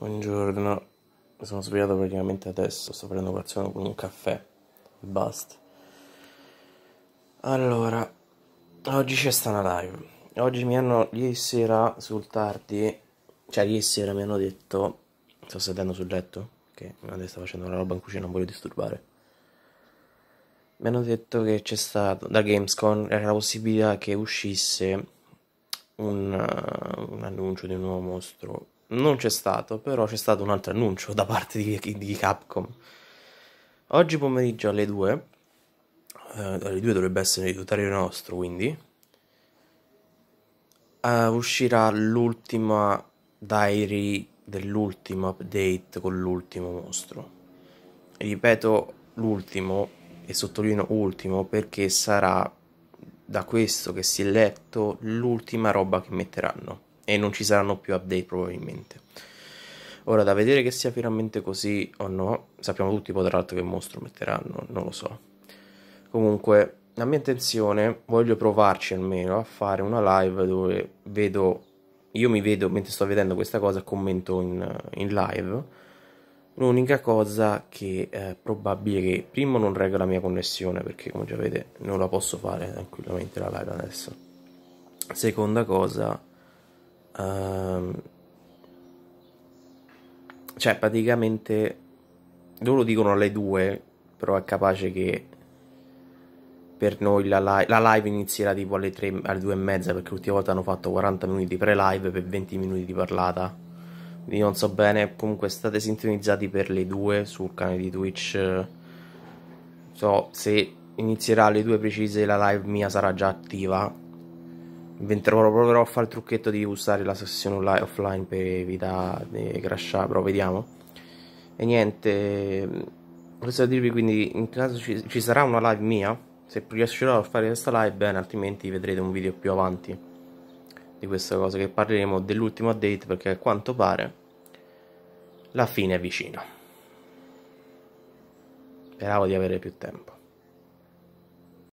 Buongiorno, mi sono svegliato praticamente adesso, sto prendendo colazione con un caffè e basta. Allora, oggi c'è stata una live. Oggi mi hanno, ieri sera sul tardi, cioè ieri sera mi hanno detto, sto sedendo sul letto, che mia madre sta facendo una roba in cucina, non voglio disturbare. Mi hanno detto che c'è stato, da Gamescom, era la possibilità che uscisse un, eh, un annuncio di un nuovo mostro non c'è stato, però c'è stato un altro annuncio da parte di, di Capcom. Oggi pomeriggio alle 2, eh, alle 2 dovrebbe essere il tutorial nostro, quindi, eh, uscirà l'ultima diary dell'ultimo update con l'ultimo mostro. Ripeto l'ultimo e sottolineo ultimo perché sarà da questo che si è letto l'ultima roba che metteranno e non ci saranno più update probabilmente. Ora, da vedere che sia finalmente così o no, sappiamo tutti poi tra l'altro che mostro metteranno, non lo so. Comunque, la mia intenzione, voglio provarci almeno a fare una live dove vedo, io mi vedo mentre sto vedendo questa cosa, commento in, in live. L'unica cosa che è probabile che primo non regga la mia connessione perché come già vedete non la posso fare tranquillamente la live adesso. Seconda cosa uh, cioè praticamente loro dicono alle due, però è capace che per noi la live, la live inizierà tipo alle 3, alle 2 e mezza perché l'ultima volta hanno fatto 40 minuti di pre-live per 20 minuti di parlata. Quindi non so bene, comunque state sintonizzati per le 2 sul canale di Twitch. So se inizierà alle 2 precise la live mia sarà già attiva inventerò, proverò a fare il trucchetto di usare la sessione online, offline per evitare di crashare, però vediamo. E niente, mm, questo da dirvi quindi, in caso ci, ci sarà una live mia, se riuscirò a fare questa live, bene, altrimenti vedrete un video più avanti di questa cosa che parleremo dell'ultimo update perché a quanto pare la fine è vicina. Speravo di avere più tempo.